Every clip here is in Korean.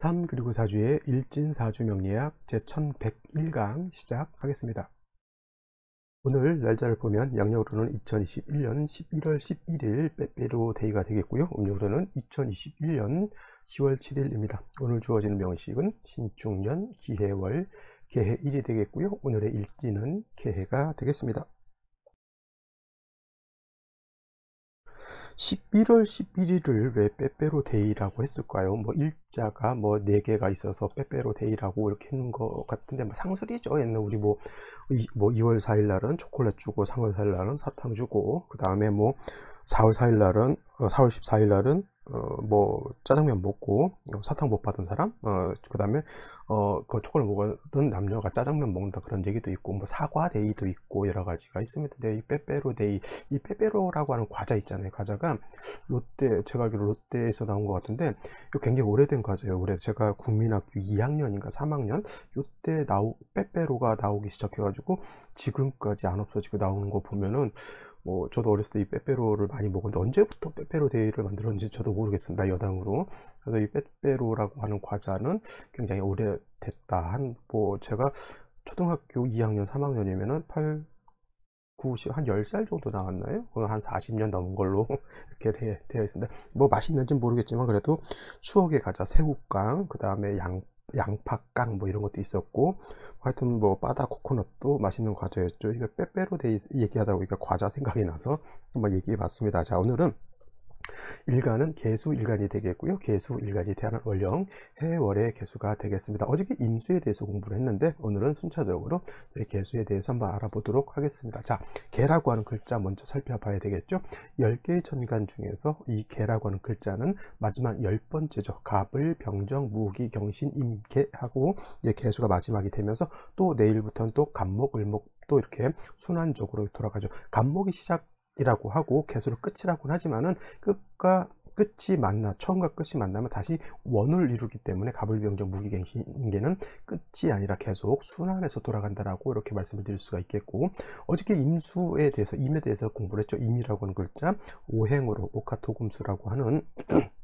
3 그리고 4주의 일진 4주 명리학 제1101강 시작하겠습니다. 오늘 날짜를 보면 양력으로는 2021년 11월 11일 빼빼로 데이가 되겠고요. 음력으로는 2021년 10월 7일입니다. 오늘 주어지는 명식은 신축년 기해월 개해 일이 되겠고요. 오늘의 일진은 개해가 되겠습니다. 11월 11일을 왜 빼빼로 데이라고 했을까요? 뭐 일자가 뭐 4개가 있어서 빼빼로 데이라고 이렇게 했는 것 같은데 뭐 상술이죠. 옛날 우리 뭐, 이, 뭐 2월 4일 날은 초콜릿 주고 3월 4일 날은 사탕 주고 그 다음에 뭐 4월 4일 날은 4월 어, 14일 날은 어, 뭐 짜장면 먹고 어, 사탕 못 받은 사람 어, 그다음에 어, 그 초콜릿 먹었던 남녀가 짜장면 먹는다 그런 얘기도 있고 뭐 사과 데이도 있고 여러 가지가 있습니다. 근데 이 빼빼로 데이 이 빼빼로라고 하는 과자 있잖아요. 과자가 롯데 제가 알기로 롯데에서 나온 것 같은데 이 굉장히 오래된 과자예요. 그래 제가 국민학교 2학년인가 3학년 이때 나오 빼빼로가 나오기 시작해가지고 지금까지 안 없어지고 나오는 거 보면은 뭐 저도 어렸을 때 이 빼빼로를 많이 먹었는데 언제부터 빼빼로 데이를 만들었는지 저도 모르겠습니다. 여당으로. 그래서 이 빼빼로라고 하는 과자는 굉장히 오래됐다. 한, 뭐, 제가 초등학교 2학년, 3학년이면은 8, 90, 1한 10살 정도 나왔나요? 한 40년 넘은 걸로 이렇게 되, 되어 있습니다. 뭐 맛있는지는 모르겠지만 그래도 추억의 과자, 새우깡, 그 다음에 양, 양파깡 뭐 이런 것도 있었고 하여튼 뭐 바다 코코넛도 맛있는 과자였죠. 이거 빼빼로 얘기하다 보니까 과자 생각이 나서 한번 얘기해 봤습니다. 자 오늘은 일간은 개수 일간이 되겠고요. 개수 일간이 태어난 월령 해월의 개수가 되겠습니다. 어저께 임수에 대해서 공부를 했는데 오늘은 순차적으로 개수에 대해서 한번 알아보도록 하겠습니다. 자, 개라고 하는 글자 먼저 살펴봐야 되겠죠. 10개의 천간 중에서 이 개라고 하는 글자는 마지막 10번째죠. 갑을, 병정, 무기, 경신, 임개하고 이제 개수가 마지막이 되면서 또 내일부터는 또 갑목, 을목 또 이렇게 순환적으로 돌아가죠. 간목이 시작 이라고 하고 개수를 끝이라고 하지만은 끝과 끝이 만나 처음과 끝이 만나면 다시 원을 이루기 때문에 가불병적 무기갱신계는 끝이 아니라 계속 순환해서 돌아간다라고 이렇게 말씀을 드릴 수가 있겠고 어저께 임수에 대해서 임에 대해서 공부를 했죠 임이라고 하는 글자 오행으로 오카토금수라고 하는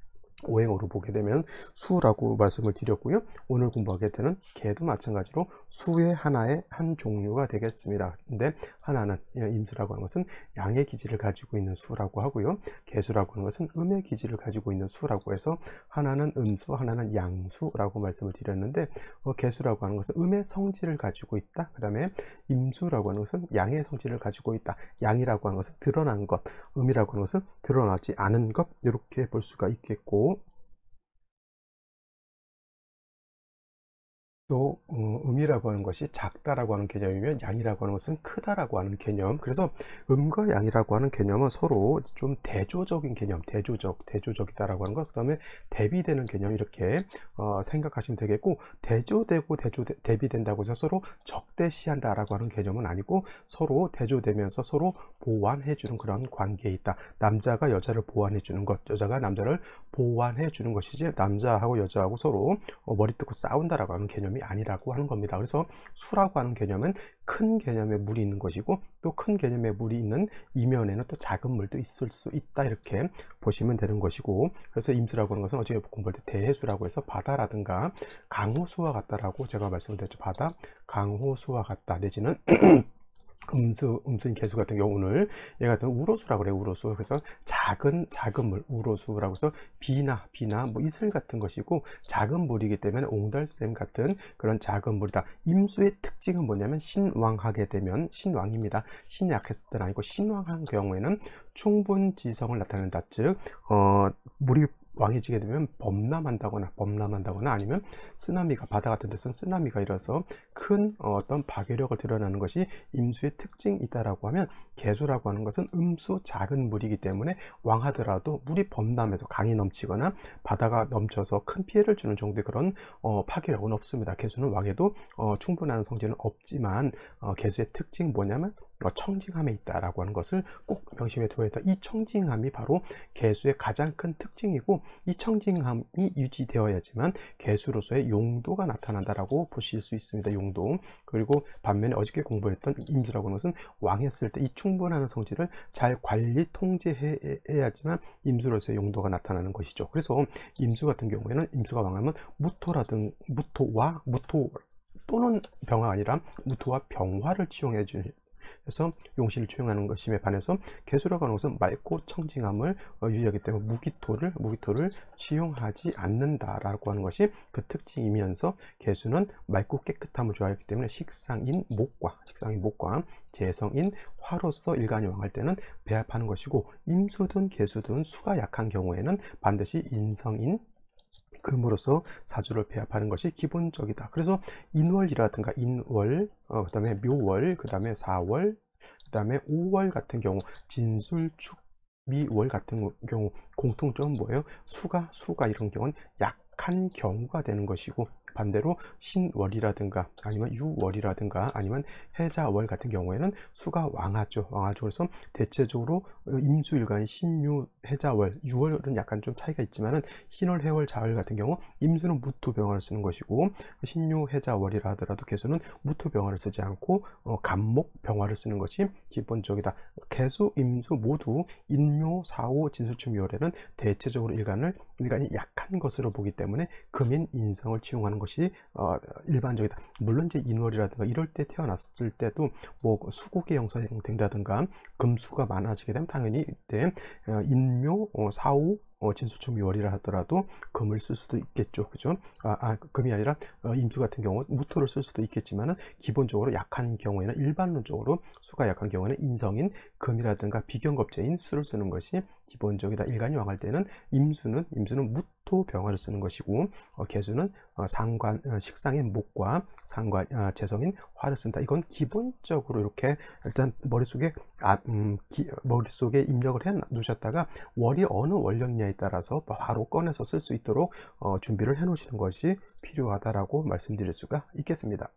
오행어로 보게 되면 수라고 말씀을 드렸고요. 오늘 공부하게 되는 개도 마찬가지로 수의 하나의 한 종류가 되겠습니다. 근데 하나는 임수라고 하는 것은 양의 기질을 가지고 있는 수라고 하고요. 개수라고 하는 것은 음의 기질을 가지고 있는 수라고 해서 하나는 음수, 하나는 양수라고 말씀을 드렸는데 어, 개수라고 하는 것은 음의 성질을 가지고 있다. 그 다음에 임수라고 하는 것은 양의 성질을 가지고 있다. 양이라고 하는 것은 드러난 것, 음이라고 하는 것은 드러나지 않은 것 이렇게 볼 수가 있겠고 또 어, 음이라고 하는 것이 작다라고 하는 개념이면 양이라고 하는 것은 크다라고 하는 개념 그래서 음과 양이라고 하는 개념은 서로 좀 대조적인 개념 대조적 대조적이다라고 하는 것그 다음에 대비되는 개념 이렇게 어, 생각하시면 되겠고 대조되고 대조 대비된다고 해서 서로 적대시한다라고 하는 개념은 아니고 서로 대조되면서 서로 보완해 주는 그런 관계에 있다 남자가 여자를 보완해 주는 것 여자가 남자를 보완해 주는 것이지 남자하고 여자하고 서로 어, 머리 뜯고 싸운다라고 하는 개념이 개념이 아니라고 하는 겁니다. 그래서 수라고 하는 개념은 큰 개념의 물이 있는 것이고 또 큰 개념의 물이 있는 이면에는 또 작은 물도 있을 수 있다 이렇게 보시면 되는 것이고 그래서 임수라고 하는 것은 어제 공부할 때 대해수라고 해서 바다라든가 강호수와 같다라고 제가 말씀드렸죠. 바다, 강호수와 같다 내지는 음수, 음수인 개수 같은 경우 는늘얘 같은 우로수라고 그래요 우로수 그래서 작은 작은 물 우로수라고 해서 비나 비나 뭐 이슬 같은 것이고 작은 물이기 때문에 옹달샘 같은 그런 작은 물이다 임수의 특징은 뭐냐면 신왕하게 되면 신왕입니다 신약했을 때는 아니고 신왕한 경우에는 충분지성을 나타낸다 즉 어, 물이 왕이 지게 되면 범람한다거나 범람한다거나 아니면 쓰나미가 바다 같은 데선 쓰나미가 일어서 큰 어, 어떤 파괴력을 드러나는 것이 임수의 특징이다라고 하면 개수라고 하는 것은 음수 작은 물이기 때문에 왕하더라도 물이 범람해서 강이 넘치거나 바다가 넘쳐서 큰 피해를 주는 정도의 그런 어, 파괴력은 없습니다. 개수는 왕에도 어, 충분한 성질은 없지만 어, 개수의 특징 뭐냐면 뭐 청징함에 있다라고 하는 것을 꼭 명심해 두어야 한다. 이 청징함이 바로 개수의 가장 큰 특징이고 이 청징함이 유지되어야지만 개수로서의 용도가 나타난다라고 보실 수 있습니다. 용도 그리고 반면에 어저께 공부했던 임수라고 하는 것은 왕했을 때 이충분한 성질을 잘 관리 통제해야지만 임수로서의 용도가 나타나는 것이죠. 그래서 임수 같은 경우에는 임수가 왕하면 무토라든 무토와 무토 또는 병화가 아니라 무토와 병화를 지용해주는 그래서 용신을 초용하는 것임에 반해서 개수라고 하는 것은 맑고 청진함을 어, 유지하기 때문에 무기토를 무기토를 치용하지 않는다라고 하는 것이 그 특징이면서 개수는 맑고 깨끗함을 좋아하기 때문에 식상인 목과 식상인 목과 재성인 화로서 일간이 왕할 때는 배합하는 것이고 임수든 개수든 수가 약한 경우에는 반드시 인성인 그럼으로써 사주를 배합하는 것이 기본적이다. 그래서 인월이라든가 인월, 어, 그 다음에 묘월, 그 다음에 사월, 그 다음에 오월 같은 경우 진술, 축, 미월 같은 경우 공통점은 뭐예요? 수가, 수가 이런 경우는 약한 경우가 되는 것이고 반대로 신월이라든가 아니면 유월이라든가 아니면 해자월 같은 경우에는 수가 왕하죠. 왕하죠. 그래서 대체적으로 어, 임수일간이 신유 해자월 유월은 약간 좀 차이가 있지만은 신월 해월 자월 같은 경우 임수는 무토병화를 쓰는 것이고 신유 해자월이라 하더라도 개수는 무토병화를 쓰지 않고 어, 간목 병화를 쓰는 것이 기본적이다. 개수 임수 모두 인묘 사오 진수춤 요래는 대체적으로 일간을 일간이 약한 것으로 보기 때문에 금인 인성을 치용하는 것. 것이 어, 일반적이다. 물론 이제 인월이라든가 이럴 때 태어났을 때도 뭐 그 수국의 형성된다든가 금수가 많아지게 되면 당연히 이때 어, 인묘, 어, 사후, 어, 진수충 미월이라 하더라도 금을 쓸 수도 있겠죠 그죠 아, 아 금이 아니라 어, 임수 같은 경우 무토를 쓸 수도 있겠지만은 기본적으로 약한 경우에는 일반론적으로 수가 약한 경우에는 인성인 금이라든가 비경겁제인 수를 쓰는 것이 기본적이다 일간이 왕할 때는 임수는 임수는 무토 병화를 쓰는 것이고 어, 개수는 어, 상관 어, 식상인 목과 상관 어, 재성인 화를 쓴다 이건 기본적으로 이렇게 일단 머릿속에 아, 음, 기, 머릿속에 입력을 해 놓으셨다가 월이 어느 월령이냐에 따라서 바로 꺼내서 쓸 수 있도록 어, 준비를 해 놓으시는 것이 필요하다라고 말씀드릴 수가 있겠습니다.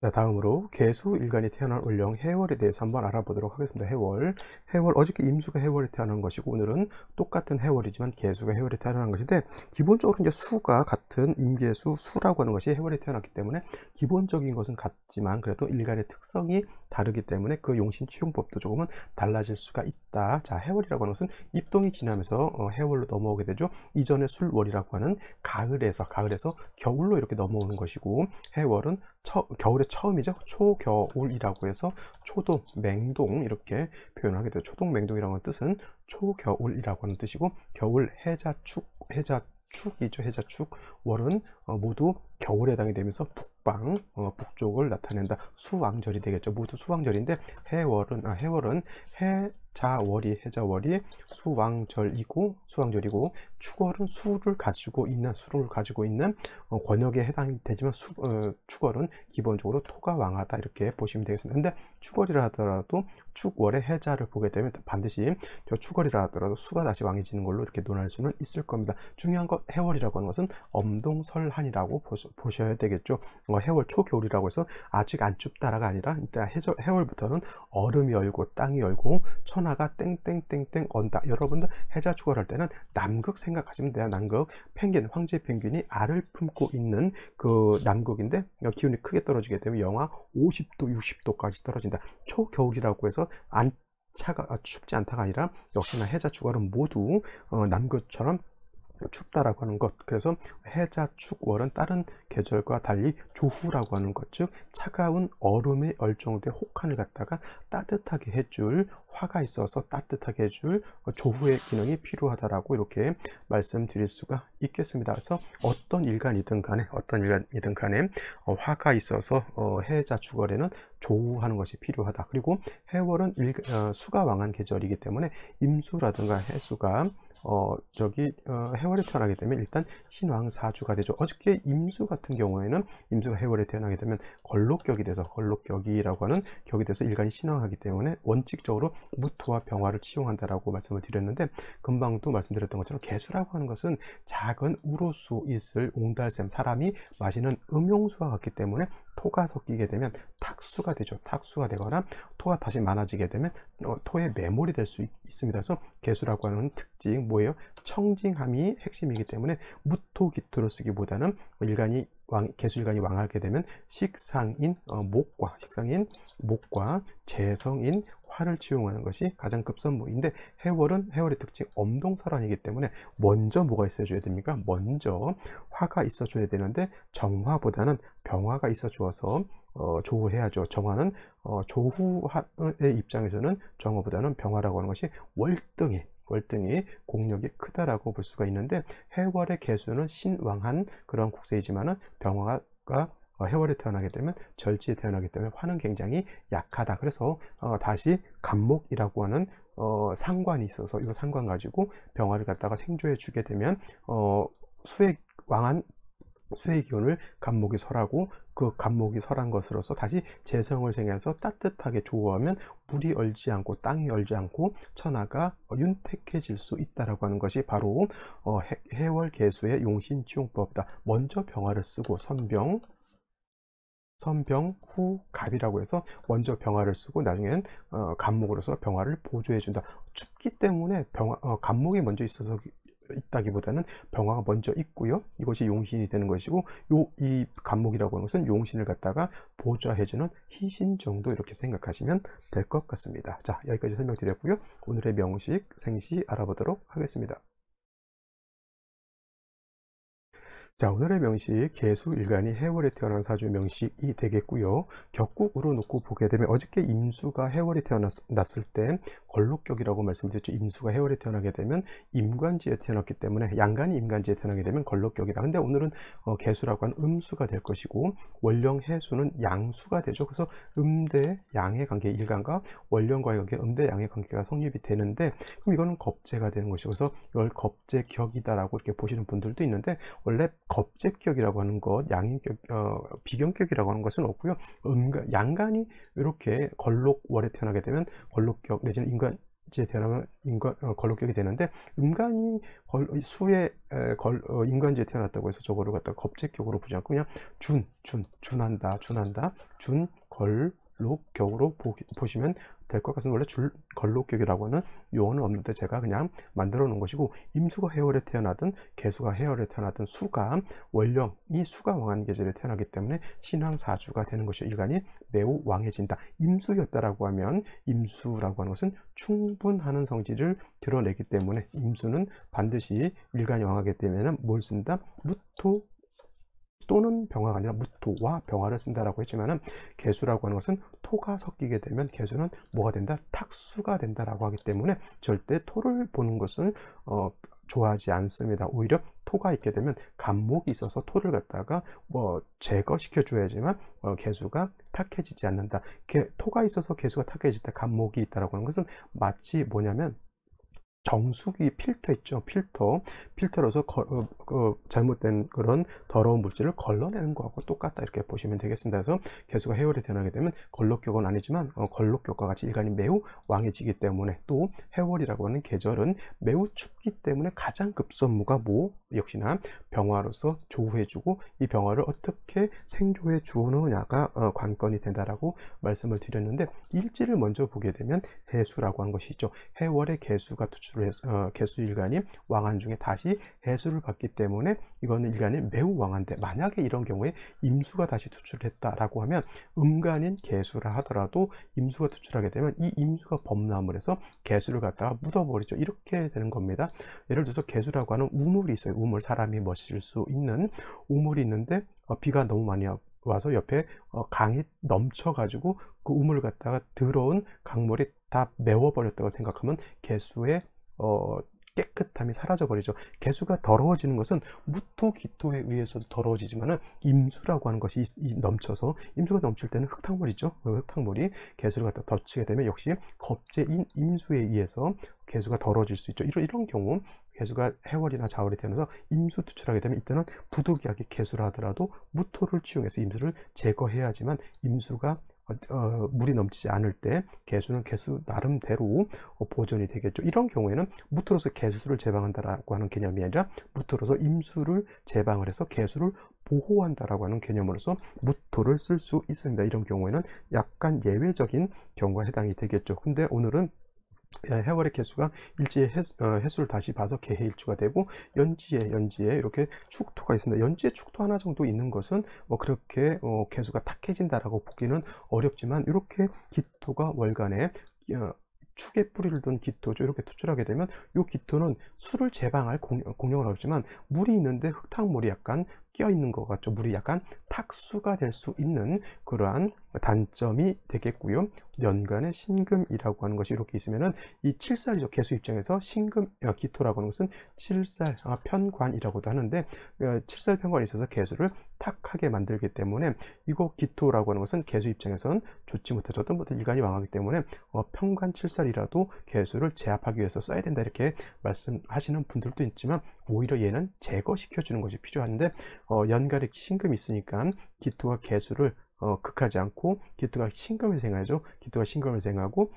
자, 다음으로 개수 일간이 태어난 월령 해월에 대해서 한번 알아보도록 하겠습니다. 해월. 해월, 어저께 임수가 해월에 태어난 것이고, 오늘은 똑같은 해월이지만 개수가 해월에 태어난 것인데, 기본적으로 이제 수가 같은 임계수 수라고 하는 것이 해월에 태어났기 때문에, 기본적인 것은 같지만, 그래도 일간의 특성이 다르기 때문에 그 용신 치용법도 조금은 달라질 수가 있다. 자, 해월이라고 하는 것은 입동이 지나면서 어, 해월로 넘어오게 되죠. 이전에 술월이라고 하는 가을에서, 가을에서 겨울로 이렇게 넘어오는 것이고, 해월은 처, 겨울의 처음이죠. 초겨울이라고 해서 초동, 맹동 이렇게 표현을 하게 돼요. 초동, 맹동이라는 뜻은 초겨울이라고 하는 뜻이고 겨울 해자축, 해자축이죠. 해자축 월은 어, 모두 겨울에 해당이 되면서 북방, 어, 북쪽을 나타낸다. 수왕절이 되겠죠. 모두 수왕절인데 해월은 아, 해월은 해 자월이 해자월이 수왕절이고 수왕절이고 축월은 수를 가지고 있는 수를 가지고 있는 어, 권역에 해당이 되지만 수, 어, 축월은 기본적으로 토가 왕하다 이렇게 보시면 되겠습니다. 근데 축월이라 하더라도 축월의 해자를 보게 되면 반드시 저 축월이라 하더라도 수가 다시 왕해지는 걸로 이렇게 논할 수는 있을 겁니다. 중요한 것 해월이라고 하는 것은 엄동설한이라고 보셔야 되겠죠. 어, 해월 초겨울이라고 해서 아직 안 춥다라가 아니라 일단 해저, 해월부터는 얼음이 열고 땅이 열고 천하 하나가 땡땡땡땡 언다 여러분들 해자 추가할 때는 남극 생각하시면 돼요 남극 펭귄 황제 펭귄이 알을 품고 있는 그 남극인데 기온이 크게 떨어지게 되면 영하 50도 60도까지 떨어진다 초겨울이라고 해서 안 차가 아, 춥지 않다가 아니라 역시나 해자 추가는 모두 어, 남극처럼 춥다라고 하는 것 그래서 해자 축월은 다른 계절과 달리 조후라고 하는 것 즉 차가운 얼음에 얼정된 혹한을 갖다가 따뜻하게 해줄 화가 있어서 따뜻하게 해줄 조후의 기능이 필요하다라고 이렇게 말씀드릴 수가 있겠습니다. 그래서 어떤 일간이든 간에 어떤 일간이든 간에 어, 화가 있어서 어, 해자 축월에는조우하는 것이 필요하다. 그리고 해월은 일, 어, 수가 왕한 계절이기 때문에 임수라든가 해수가 어, 저기 어, 해월에 태어나게 되면 일단 신왕사주가 되죠. 어저께 임수 같은 경우에는 임수가 해월에 태어나게 되면 걸록격이 돼서 걸록격이라고 하는 격이 돼서 일간이 신왕하기 때문에 원칙적으로 무토와 병화를 치용한다라고 말씀을 드렸는데 금방도 말씀드렸던 것처럼 개수라고 하는 것은 작은 우로수 있을 옹달샘 사람이 마시는 음용수와 같기 때문에 토가 섞이게 되면 탁수가 되죠. 탁수가 되거나 토가 다시 많아지게 되면 토의 매몰이 될 수 있습니다. 그래서 개수라고 하는 특징 뭐예요? 청징함이 핵심이기 때문에 무토기토를 쓰기보다는 일간이 왕, 개수일간이 왕하게 되면 식상인 어, 목과 식상인 목과 재성인 화를 치용하는 것이 가장 급선무인데 해월은 해월의 특징 엄동설환이기 때문에 먼저 뭐가 있어줘야 됩니까? 먼저 화가 있어줘야 되는데 정화보다는 병화가 있어주어서 어, 조후해야죠. 정화는 어, 조후의 입장에서는 정화보다는 병화라고 하는 것이 월등히 월등히 공력이 크다라고 볼 수가 있는데 해월의 개수는 신왕한 그런 국세이지만은 병화가 어, 해월에 태어나게 되면 절지에 태어나기 때문에 화는 굉장히 약하다. 그래서 어, 다시 감목이라고 하는 어, 상관이 있어서 이거 상관 가지고 병화를 갖다가 생조해 주게 되면 어, 수액 왕한 수의 기운을 감목이 설하고 그 감목이 설한 것으로서 다시 재성을 생해서 따뜻하게 조우하면 물이 얼지 않고 땅이 얼지 않고 천하가 윤택해질 수 있다라고 하는 것이 바로 어, 해, 월 개수의 용신치용법이다. 먼저 병화를 쓰고 선병 선병 후 갑이라고 해서 먼저 병화를 쓰고 나중엔 어, 간목으로서 병화를 보조해 준다. 춥기 때문에 병화, 어, 간목이 먼저 있어서 있다기보다는 병화가 먼저 있고요. 이것이 용신이 되는 것이고 요이감목이라고 하는 것은 용신을 갖다가 보좌해주는 희신 정도 이렇게 생각하시면 될 것 같습니다. 자 여기까지 설명드렸고요. 오늘의 명식, 생시 알아보도록 하겠습니다. 자 오늘의 명식 개수 일간이 해월에 태어난 사주 명식이 되겠고요 격국으로 놓고 보게 되면 어저께 임수가 해월에 태어났을 때 걸록격이라고 말씀드렸죠 임수가 해월에 태어나게 되면 임관지에 태어났기 때문에 양간이 임관지에 태어나게 되면 걸록격이다 근데 오늘은 어, 개수라고 하는 음수가 될 것이고 원령 해수는 양수가 되죠 그래서 음대 양의 관계 일간과 원령과의 관계 음대 양의 관계가 성립이 되는데 그럼 이거는 겁재가 되는 것이고 그래서 이걸 겁재격이다 라고 이렇게 보시는 분들도 있는데 원래 겁제격이라고 하는 것, 양인격, 어, 비경격이라고 하는 것은 없고요. 음간, 양간이 이렇게 걸록월에 태어나게 되면 걸록격 내지는 인간 이제 태어나면 인간 어, 걸록격이 되는데 음간이 걸, 수에 에, 걸, 어, 인간지에 태어났다고 해서 저거를 갖다 가겁제격으로 부지 않고 그냥 준, 준, 준한다, 준한다, 준, 걸, 걸록격으로 보시면 될 것 같습니다. 원래 줄 걸록격이라고 하는 요원은 없는데 제가 그냥 만들어 놓은 것이고 임수가 해월에 태어나든 개수가 해월에 태어나든 수가 원령이 수가 왕한 계절에 태어나기 때문에 신왕사주가 되는 것이 일간이 매우 왕해진다. 임수였다라고 하면 임수라고 하는 것은 충분하는 성질을 드러내기 때문에 임수는 반드시 일간이 왕하기 때문에는 뭘 쓴다? 무토 또는 병화가 아니라 무 도와 병화를 쓴다라고 했지만은 개수라고 하는 것은 토가 섞이게 되면 개수는 뭐가 된다? 탁수가 된다라고 하기 때문에 절대 토를 보는 것은 어, 좋아하지 않습니다. 오히려 토가 있게 되면 감목이 있어서 토를 갖다가 뭐 제거시켜 줘야지만 어, 개수가 탁해지지 않는다. 개, 토가 있어서 개수가 탁해지다 감목이 있다라고 하는 것은 마치 뭐냐면 정수기 필터 있죠 필터 필터로서 거, 어, 어, 잘못된 그런 더러운 물질을 걸러내는 거하고 똑같다 이렇게 보시면 되겠습니다 그래서 개수가 해월이 변하게 되면 걸럭격은 아니지만 어, 걸럭교과 같이 일간이 매우 왕해지기 때문에 또 해월이라고 하는 계절은 매우 춥기 때문에 가장 급선무가 뭐 역시나 병화로서 조우해주고 이 병화를 어떻게 생조해 주느냐가 어, 관건이 된다라고 말씀을 드렸는데 일지를 먼저 보게 되면 해수라고 한 것이 죠 해월의 개수가 투출해서 어, 개수 일간이 왕한 중에 다시 해수를 받기 때문에 이거는 일간이 매우 왕한데 만약에 이런 경우에 임수가 다시 투출했다라고 하면 음간인 개수라 하더라도 임수가 투출하게 되면 이 임수가 범람을 해서 개수를 갖다가 묻어버리죠. 이렇게 되는 겁니다. 예를 들어서 개수라고 하는 우물이 있어요. 우물 사람이 머을수 있는 우물이 있는데 어, 비가 너무 많이 와서 옆에 어, 강이 넘쳐 가지고 그 우물 갖다가 들어온 강물이 다 메워 버렸다고 생각하면 개수의 어, 깨끗함이 사라져 버리죠 개수가 더러워지는 것은 무토기토에 의해서도 더러워지지만 임수라고 하는 것이 넘쳐서 임수가 넘칠 때는 흙탕물이죠 그 흙탕물이 개수를 갖다 덮치게 되면 역시 겁제인 임수에 의해서 개수가 더러워질 수 있죠 이런, 이런 경우 개수가 해월이나 자월이 되면서 임수 투출하게 되면 이때는 부득이하게 개수를 하더라도 무토를 치용해서 임수를 제거해야지만 임수가 어, 어, 물이 넘치지 않을 때 개수는 개수 나름대로 어, 보존이 되겠죠. 이런 경우에는 무토로서 개수를 제방한다라고 하는 개념이 아니라 무토로서 임수를 제방을 해서 개수를 보호한다라고 하는 개념으로서 무토를 쓸 수 있습니다. 이런 경우에는 약간 예외적인 경우가 해당이 되겠죠. 근데 오늘은 예, 해월의 개수가 일지의 어, 해수, 를 다시 봐서 개해일주가 되고 연지에 연지에 이렇게 축토가 있습니다. 연지에 축토 하나 정도 있는 것은 뭐 그렇게 어, 개수가 탁해진다라고 보기는 어렵지만 이렇게 기토가 월간에 어, 축에 뿌리를 둔 기토죠. 이렇게 투출하게 되면 이 기토는 술을 제방할 공룡, 어, 공룡은 없지만 물이 있는데 흙탕물이 약간 끼어 있는 것 같죠. 물이 약간 탁수가 될 수 있는 그러한 단점이 되겠고요. 연간의 신금이라고 하는 것이 이렇게 있으면은 이 칠살이죠. 개수 입장에서 신금 어, 기토라고 하는 것은 칠살 아, 편관이라고도 하는데 어, 칠살 편관이 있어서 개수를 탁하게 만들기 때문에 이거 기토라고 하는 것은 개수 입장에서는 좋지 못하죠. 어떤 부 일간이 망하기 때문에 어, 편관 칠살이라도 개수를 제압하기 위해서 써야 된다 이렇게 말씀하시는 분들도 있지만 오히려 얘는 제거시켜 주는 것이 필요한데 어, 연가력 신금이 있으니까 기토와 개수를 어, 극하지 않고 기토가 신금을 생하죠. 기토가 신금을 생하고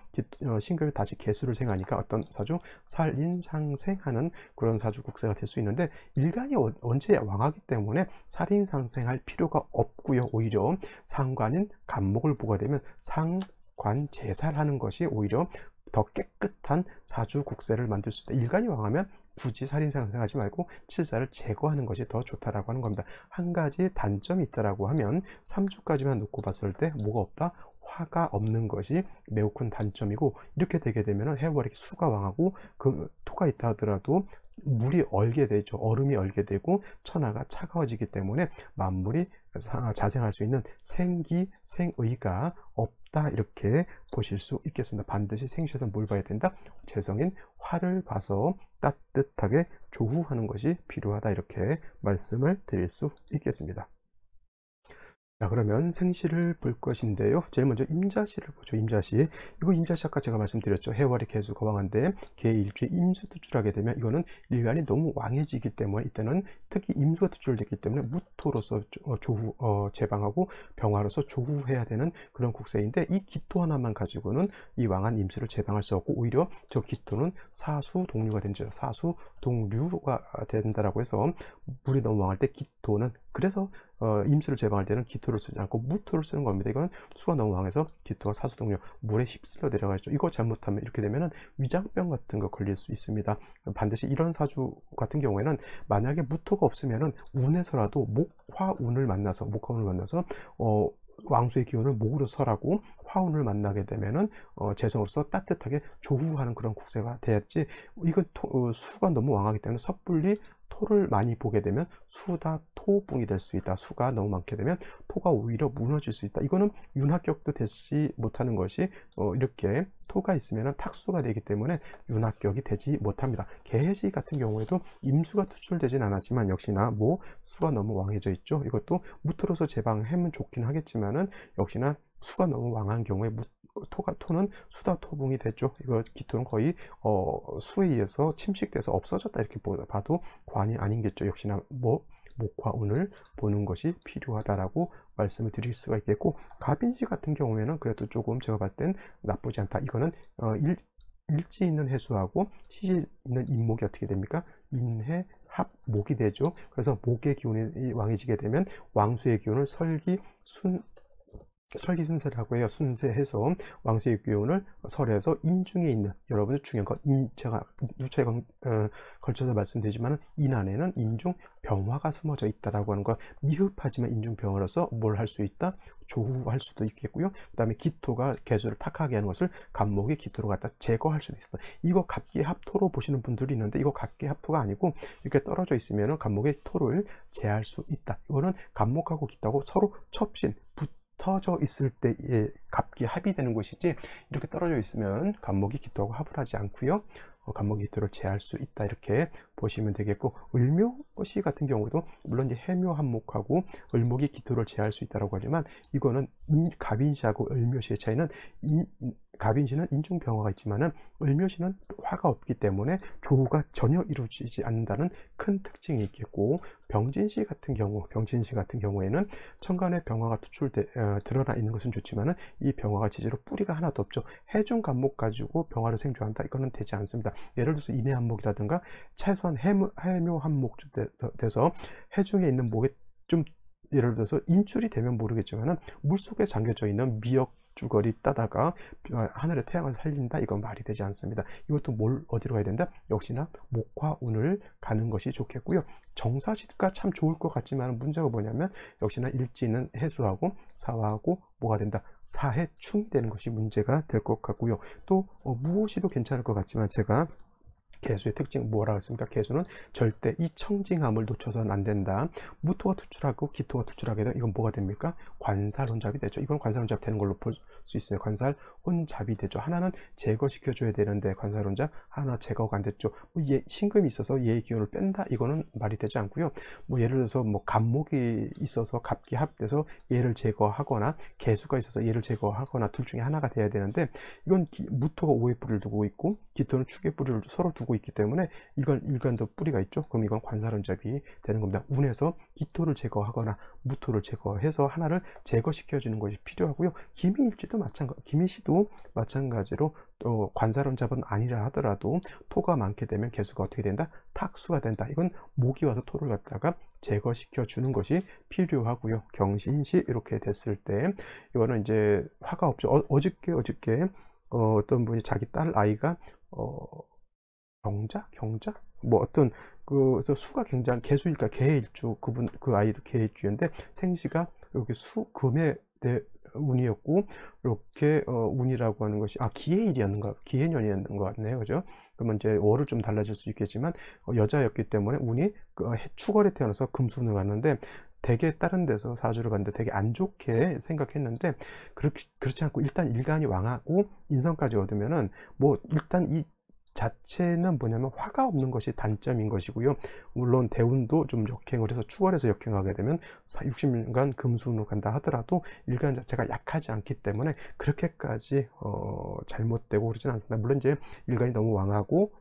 어, 신금이 다시 개수를 생하니까 어떤 사주 살인상생하는 그런 사주 국세가 될 수 있는데 일간이 어, 언제 왕하기 때문에 살인상생할 필요가 없고요. 오히려 상관인 간목을 부과 되면 상관 제사를하는 것이 오히려 더 깨끗한 사주 국세를 만들 수 있다. 일간이 왕하면 굳이 살인사를 생각하지 말고 7사를 제거하는 것이 더 좋다라고 하는 겁니다. 한 가지 단점이 있다라고 하면 3주까지만 놓고 봤을 때 뭐가 없다? 화가 없는 것이 매우 큰 단점이고 이렇게 되게 되면 해월이 수가 왕하고 그 토가 있다 하더라도 물이 얼게 되죠. 얼음이 얼게 되고 천하가 차가워지기 때문에 만물이 자생할 수 있는 생기, 생의가 없 없다 이렇게 보실 수 있겠습니다. 반드시 생시에서 뭘 봐야 된다? 재성인 화를 봐서 따뜻하게 조후하는 것이 필요하다 이렇게 말씀을 드릴 수 있겠습니다. 자 그러면 생시를 볼 것인데요 제일 먼저 임자시를 보죠 임자시 이거 임자시 아까 제가 말씀드렸죠 해월의 계속 거 왕한데 개일주에 임수투 출하게 되면 이거는 일간이 너무 왕해지기 때문에 이때는 특히 임수가 투출됐기 때문에 무토로서 어, 조후 어, 제방하고 병화로서 조후해야 되는 그런 국세인데 이 기토 하나만 가지고는 이 왕한 임수를 제방할 수 없고 오히려 저 기토는 사수 동류가 된죠 사수 동류가 된다라고 해서 물이 너무 왕할 때 기토는 그래서 어, 임수를 제방할 때는 기토를 쓰지 않고 무토를 쓰는 겁니다. 이거는 수가 너무 강해서 기토가 사수동력 물에 휩쓸려 내려가죠. 이거 잘못하면 이렇게 되면 위장병 같은 거 걸릴 수 있습니다. 반드시 이런 사주 같은 경우에는 만약에 무토가 없으면 운에서라도 목화운을 만나서 목화운을 만나서 어, 왕수의 기운을 목으로 설하고 화운을 만나게 되면은 어, 재성으로서 따뜻하게 조후하는 그런 국세가 되었지 이건 어, 수가 너무 왕하기 때문에 섣불리 토를 많이 보게 되면 수다 토붕이 될 수 있다. 수가 너무 많게 되면 토가 오히려 무너질 수 있다. 이거는 윤합격도 되지 못하는 것이 어, 이렇게 토가 있으면 탁수가 되기 때문에 윤합격이 되지 못합니다. 개해지 같은 경우에도 임수가 투출되진 않았지만 역시나 뭐 수가 너무 왕해져 있죠. 이것도 무토로서 제방하면 좋긴 하겠지만은 역시나 수가 너무 왕한 경우에 무 토가토는 수다토봉이 됐죠. 이거 기토는 거의 어, 수에 의해서 침식돼서 없어졌다 이렇게 보다 봐도 관이 아닌겠죠. 역시나 뭐 목화 운을 보는 것이 필요하다라고 말씀을 드릴 수가 있겠고 가빈지 같은 경우에는 그래도 조금 제가 봤을 땐 나쁘지 않다. 이거는 어, 일, 일지 있는 해수하고 시질 있는 인목이 어떻게 됩니까? 인해 합 목이 되죠. 그래서 목의 기운이 왕해지게 되면 왕수의 기운을 설기 순 설기순세라고 해요. 순세해서 왕세의 교훈을 설해서 인중에 있는 여러분들 중요한 거 인, 제가 누차에 어, 걸쳐서 말씀드리지만 인 안에는 인중 병화가 숨어져 있다라고 하는 거 미흡하지만 인중 병화로서 뭘 할 수 있다 조후할 수도 있겠고요. 그 다음에 기토가 개수를 탁하게 하는 것을 갑목의 기토로 갖다 제거할 수도 있어요 이거 갑기 합토로 보시는 분들이 있는데 이거 갑기 합토가 아니고 이렇게 떨어져 있으면 갑목의 토를 제할 수 있다. 이거는 갑목하고 기토하고 서로 첩신 흩어져 있을 때의 값이 합의되는 것이지 이렇게 떨어져 있으면 간목이 기토하고 합을 하지 않고요 간목이 어, 기토를 제할 수 있다 이렇게 보시면 되겠고 을묘시 같은 경우도 물론 이제 해묘 한목하고 을목이 기토를 제할 수 있다고 하지만 이거는 인, 갑인시하고 을묘시의 차이는 인, 갑인시는 인중병화가 있지만은 을묘시는 화가 없기 때문에 조우가 전혀 이루어지지 않는다는 큰 특징이 있겠고 병진시 같은 경우 병진시 같은 경우에는 천간에 병화가 투출돼 어, 드러나 있는 것은 좋지만은 이 병화가 지지로 뿌리가 하나도 없죠 해중 간목 가지고 병화를 생존한다 이거는 되지 않습니다 예를 들어서 인해 한목이라든가 차소한 최소한 해묘한 목돼서 해중에 있는 목에 좀 예를 들어서 인출이 되면 모르겠지만은 물속에 잠겨져 있는 미역 주거리 따다가 어, 하늘의 태양을 살린다 이건 말이 되지 않습니다 이것도 뭘 어디로 가야 된다 역시나 목화 운을 가는 것이 좋겠고요 정사시가 참 좋을 것 같지만 문제가 뭐냐면 역시나 일지는 해수하고 사화하고 뭐가 된다 사해충이 되는 것이 문제가 될 것 같고요 또 어, 무엇이도 괜찮을 것 같지만 제가 개수의 특징 뭐라고 했습니까? 개수는 절대 이 청징함을 놓쳐서는 안 된다. 무토가 투출하고 기토가 투출하게 되면 이건 뭐가 됩니까? 관살 혼잡이 되죠. 이건 관살 혼잡 되는 걸로 볼 수 있어요. 관살 혼잡이 되죠. 하나는 제거시켜 줘야 되는데 관살 혼잡 하나 제거가 안 됐죠. 뭐 예, 신금이 있어서 예의 기운을 뺀다 이거는 말이 되지 않고요. 뭐 예를 들어서 뭐 갑목이 있어서 갑기 합돼서 예를 제거하거나 개수가 있어서 예를 제거하거나 둘 중에 하나가 돼야 되는데 이건 기, 무토가 오해 뿌리를 두고 있고 기토는 축의 뿌리를 서로 두고 하고 있기 때문에 이건 일관도 뿌리가 있죠 그럼 이건 관사론잡이 되는 겁니다 운에서 기토를 제거하거나 무토를 제거해서 하나를 제거시켜 주는 것이 필요하고요 김이일지도 마찬가지 김이시도 마찬가지로 또 관사론잡은 아니라 하더라도 토가 많게 되면 개수가 어떻게 된다 탁수가 된다 이건 목이 와서 토를 갖다가 제거시켜 주는 것이 필요하고요 경신시 이렇게 됐을 때 이거는 이제 화가 없죠 어, 어저께 어저께 어, 어떤 분이 자기 딸 아이가 어, 경자? 경자? 뭐 어떤 그래서 수가 굉장히 개수니까 개일주 그분 그 아이도 개일주인데 생시가 이렇게 수금에대 운이었고 이렇게 어, 운이라고 하는 것이 아 기해일이었는가 기해년이었는 것 같네요 그죠 그러면 이제 월을 좀 달라질 수 있겠지만 어, 여자였기 때문에 운이 그, 어, 해축월에 태어나서 금수을 갔는데 대개 다른 데서 사주를 봤는데 되게 안 좋게 생각했는데 그렇게 그렇지 않고 일단 일간이 왕하고 인성까지 얻으면은 뭐 일단 이 자체는 뭐냐면 화가 없는 것이 단점인 것이고요. 물론 대운도 좀 역행을 해서 추월해서 역행하게 되면 60년간 금수운으로 간다 하더라도 일간 자체가 약하지 않기 때문에 그렇게까지 어, 잘못되고 그러진 않습니다. 물론 이제 일간이 너무 왕하고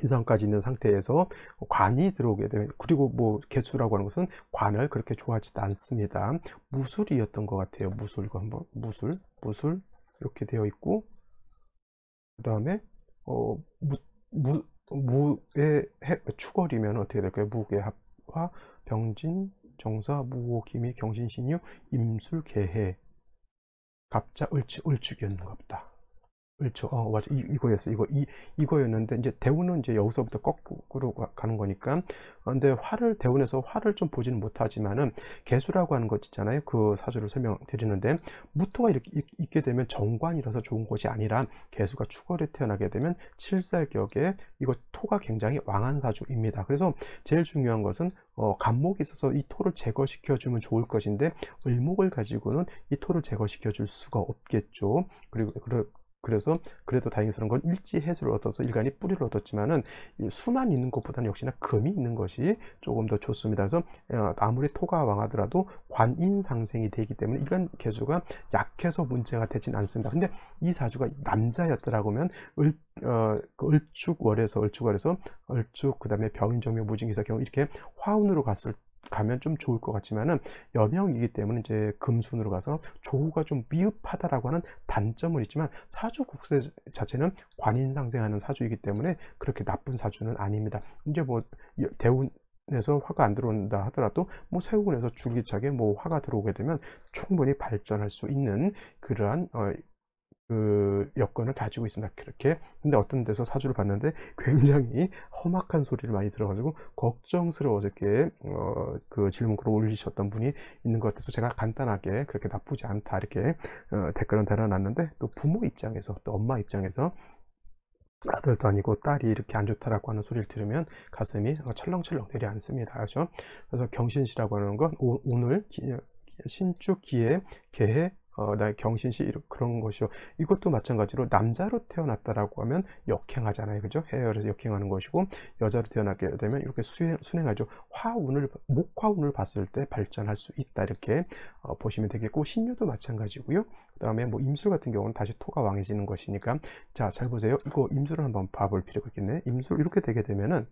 인상까지 있는 상태에서 관이 들어오게 되면 그리고 뭐 개수라고 하는 것은 관을 그렇게 좋아하지도 않습니다. 무술이었던 것 같아요. 무술 이거 한번 무술 무술 이렇게 되어 있고 그 다음에 어, 무, 무, 무의 해, 추걸이면 어떻게 될까요? 무계합화, 병진, 정사, 무호, 기미, 경신신유, 임술, 개해. 갑자, 을치 을축이었는가 보다. 그렇죠. 어, 맞아. 이, 이거였어. 이거, 이, 이거였는데, 이제 대운은 이제 여기서부터 거꾸로 가는 거니까. 어, 근데 화를, 대운에서 화를 좀 보지는 못하지만은, 개수라고 하는 것 있잖아요. 그 사주를 설명드리는데, 무토가 이렇게 있게 되면 정관이라서 좋은 것이 아니라, 개수가 추월에 태어나게 되면, 칠살격에, 이거 토가 굉장히 왕한 사주입니다. 그래서 제일 중요한 것은, 어, 간목이 있어서 이 토를 제거시켜주면 좋을 것인데, 을목을 가지고는 이 토를 제거시켜줄 수가 없겠죠. 그리고, 그렇 그래서 그래도 다행스러운 건 일지 해수를 얻어서 일간이 뿌리를 얻었지만은 이 수만 있는 것보다는 역시나 금이 있는 것이 조금 더 좋습니다. 그래서 어, 아무리 토가 왕하더라도 관인상생이 되기 때문에 일간 개수가 약해서 문제가 되진 않습니다. 근데 이 사주가 남자였더라고면 을, 어, 그 을축월에서 을축월에서 을축 그다음에 병인정묘 무진기사 경우 이렇게 화운으로 갔을 가면 좀 좋을 것 같지만은 여명이기 때문에 이제 금순으로 가서 조우가좀 미흡하다라고 하는 단점은 있지만 사주 국세 자체는 관인상생하는 사주이기 때문에 그렇게 나쁜 사주는 아닙니다. 이제 뭐 대운 에서 화가 안 들어온다 하더라도 뭐세군에서 줄기차게 뭐 화가 들어오게 되면 충분히 발전할 수 있는 그러한 어, 그 여건을 가지고 있습니다. 그렇게. 근데 어떤 데서 사주를 봤는데 굉장히 험악한 소리를 많이 들어가지고 걱정스러워 어저께 어, 그 질문글을 올리셨던 분이 있는 것 같아서 제가 간단하게 그렇게 나쁘지 않다 이렇게 어, 댓글은 달아놨는데 또 부모 입장에서 또 엄마 입장에서 아들도 아니고 딸이 이렇게 안 좋다라고 하는 소리를 들으면 가슴이 어, 철렁철렁 내려앉습니다. 그렇죠? 그래서 경신시라고 하는 건 오, 늘 신축 기해 개해 어, 나의 경신시 이런 그런 것이요. 이것도 마찬가지로 남자로 태어났다라고 하면 역행하잖아요, 그죠? 해열에서 역행하는 것이고 여자로 태어났게 되면 이렇게 수행, 순행하죠. 화운을 목화운을 봤을 때 발전할 수 있다 이렇게 어, 보시면 되겠고 신유도 마찬가지고요. 그다음에 뭐 임술 같은 경우는 다시 토가 왕해지는 것이니까 자 잘 보세요. 이거 임술을 한번 봐볼 필요가 있겠네. 임술 이렇게 되게 되면은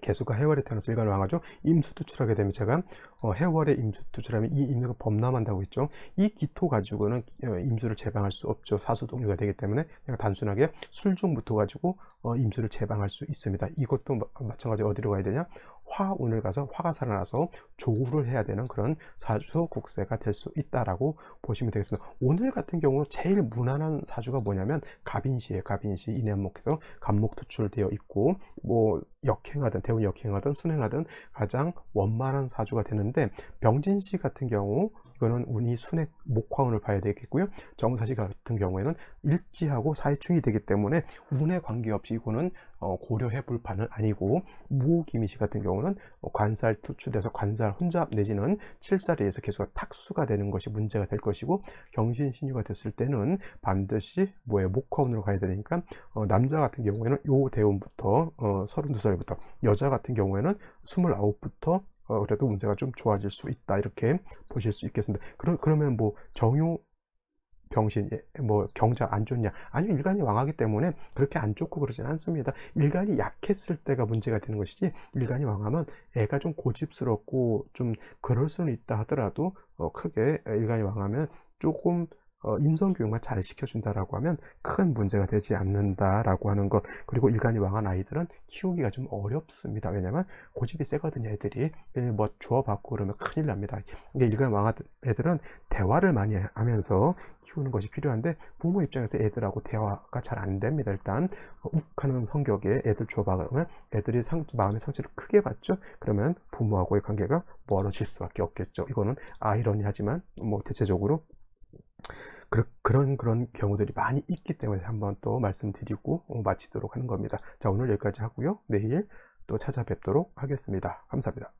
개수가 해월에 태어나서 일간 왕하죠. 임수 투출하게 되면 제가 어, 해월에 임수 투출하면 이 임수가 범람한다고 했죠. 이 기토 가지고는 어, 임수를 제방할 수 없죠. 사수동료가 되기 때문에 그냥 단순하게 술중부터 가지고 어, 임수를 제방할 수 있습니다. 이것도 마, 마찬가지 어디로 가야 되냐? 화운을 가서 화가 살아나서 조우를 해야 되는 그런 사주 국세가 될 수 있다라고 보시면 되겠습니다. 오늘 같은 경우 제일 무난한 사주가 뭐냐면 갑인시에 요 갑인시 인해목에서 갑목 투출되어 있고 뭐 역행하든 대운 역행하든 순행하든 가장 원만한 사주가 되는데 병진씨 같은 경우 이거는 운이 순의 목화운을 봐야 되겠고요 정사시 같은 경우에는 일지하고 사회충이 되기 때문에 운에 관계없이 이거는 어, 고려해 볼 판은 아니고 무호기미시 같은 경우는 관살 투출돼서 관살 혼잡 내지는 칠살에 의해서 계속 탁수가 되는 것이 문제가 될 것이고 경신신유가 됐을 때는 반드시 뭐에 목화운으로 가야 되니까 어, 남자 같은 경우에는 요 대운부터 3 어, 2살 2 0부터 여자 같은 경우에는 29부터 어, 그래도 문제가 좀 좋아질 수 있다 이렇게 보실 수 있겠습니다. 그러, 그러면 뭐 정유 병신, 예, 뭐 경자 안 좋냐? 아니면 일간이 왕하기 때문에 그렇게 안 좋고 그러진 않습니다. 일간이 약했을 때가 문제가 되는 것이지 일간이 왕하면 애가 좀 고집스럽고 좀 그럴 수는 있다 하더라도 어, 크게 일간이 왕하면 조금 어, 인성교육만 잘 시켜준다라고 하면 큰 문제가 되지 않는다라고 하는 것 그리고 일간이 왕한 아이들은 키우기가 좀 어렵습니다 왜냐면 고집이 세거든요 애들이 예, 뭐 주워받고 그러면 큰일 납니다 이게 일간이 왕한 애들은 대화를 많이 하면서 키우는 것이 필요한데 부모 입장에서 애들하고 대화가 잘 안 됩니다 일단 어, 욱하는 성격에 애들 주워받으면 애들이 상, 마음의 상처를 크게 받죠 그러면 부모하고의 관계가 멀어질 수밖에 없겠죠 이거는 아이러니하지만 뭐 대체적으로 그런 그런 경우들이 많이 있기 때문에 한번 또 말씀드리고 어, 마치도록 하는 겁니다. 자 오늘 여기까지 하고요. 내일 또 찾아뵙도록 하겠습니다. 감사합니다.